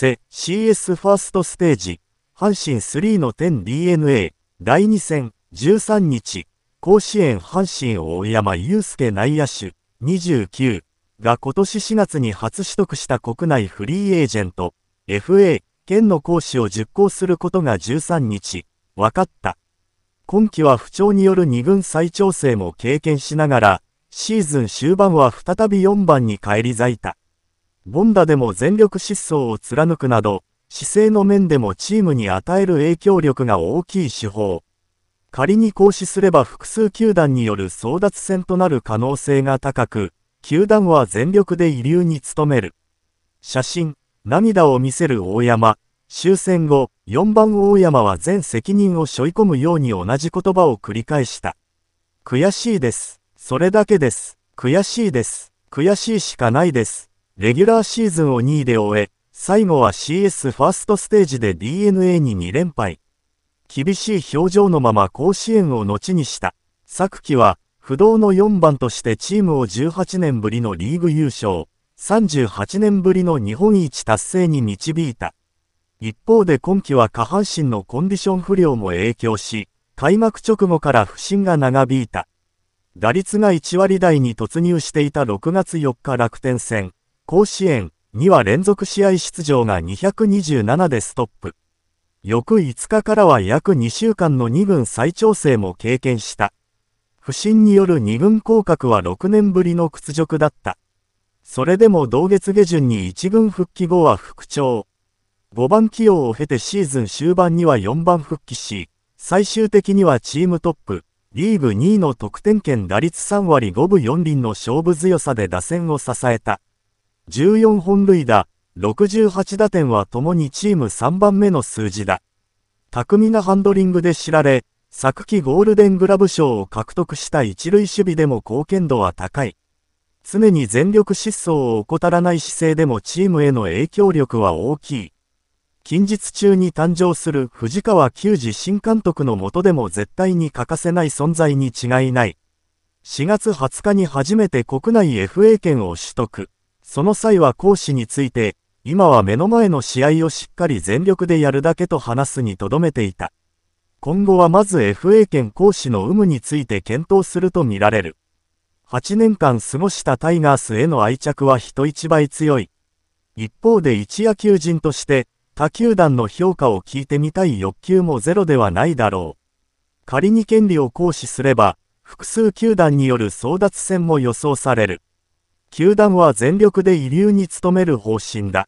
セ CS ファーストステージ阪神3の点 DNA 第2戦13日甲子園阪神大山祐介内野手29が今年4月に初取得した国内フリーエージェント FA 県の講師を実行することが13日分かった今季は不調による2軍再調整も経験しながらシーズン終盤は再び4番に返り咲いたボンダでも全力疾走を貫くなど、姿勢の面でもチームに与える影響力が大きい手法。仮に行使すれば複数球団による争奪戦となる可能性が高く、球団は全力で遺留に努める。写真、涙を見せる大山。終戦後、4番大山は全責任を背負い込むように同じ言葉を繰り返した。悔しいです。それだけです。悔しいです。悔しいしかないです。レギュラーシーズンを2位で終え、最後は CS ファーストステージで DNA に2連敗。厳しい表情のまま甲子園を後にした。昨季は、不動の4番としてチームを18年ぶりのリーグ優勝、38年ぶりの日本一達成に導いた。一方で今季は下半身のコンディション不良も影響し、開幕直後から不振が長引いた。打率が1割台に突入していた6月4日楽天戦。甲子園には連続試合出場が227でストップ。翌5日からは約2週間の2軍再調整も経験した。不振による2軍降格は6年ぶりの屈辱だった。それでも同月下旬に1軍復帰後は復調。5番起用を経てシーズン終盤には4番復帰し、最終的にはチームトップ、リーグ2位の得点圏打率3割5分4厘の勝負強さで打線を支えた。14本塁打、68打点は共にチーム3番目の数字だ。巧みなハンドリングで知られ、昨季ゴールデングラブ賞を獲得した一塁守備でも貢献度は高い。常に全力疾走を怠らない姿勢でもチームへの影響力は大きい。近日中に誕生する藤川球児新監督の下でも絶対に欠かせない存在に違いない。4月20日に初めて国内 FA 権を取得。その際は講師について、今は目の前の試合をしっかり全力でやるだけと話すにとどめていた。今後はまず FA 権講師の有無について検討するとみられる。8年間過ごしたタイガースへの愛着は人一倍強い。一方で一野球人として、他球団の評価を聞いてみたい欲求もゼロではないだろう。仮に権利を行使すれば、複数球団による争奪戦も予想される。球団は全力で遺留に努める方針だ。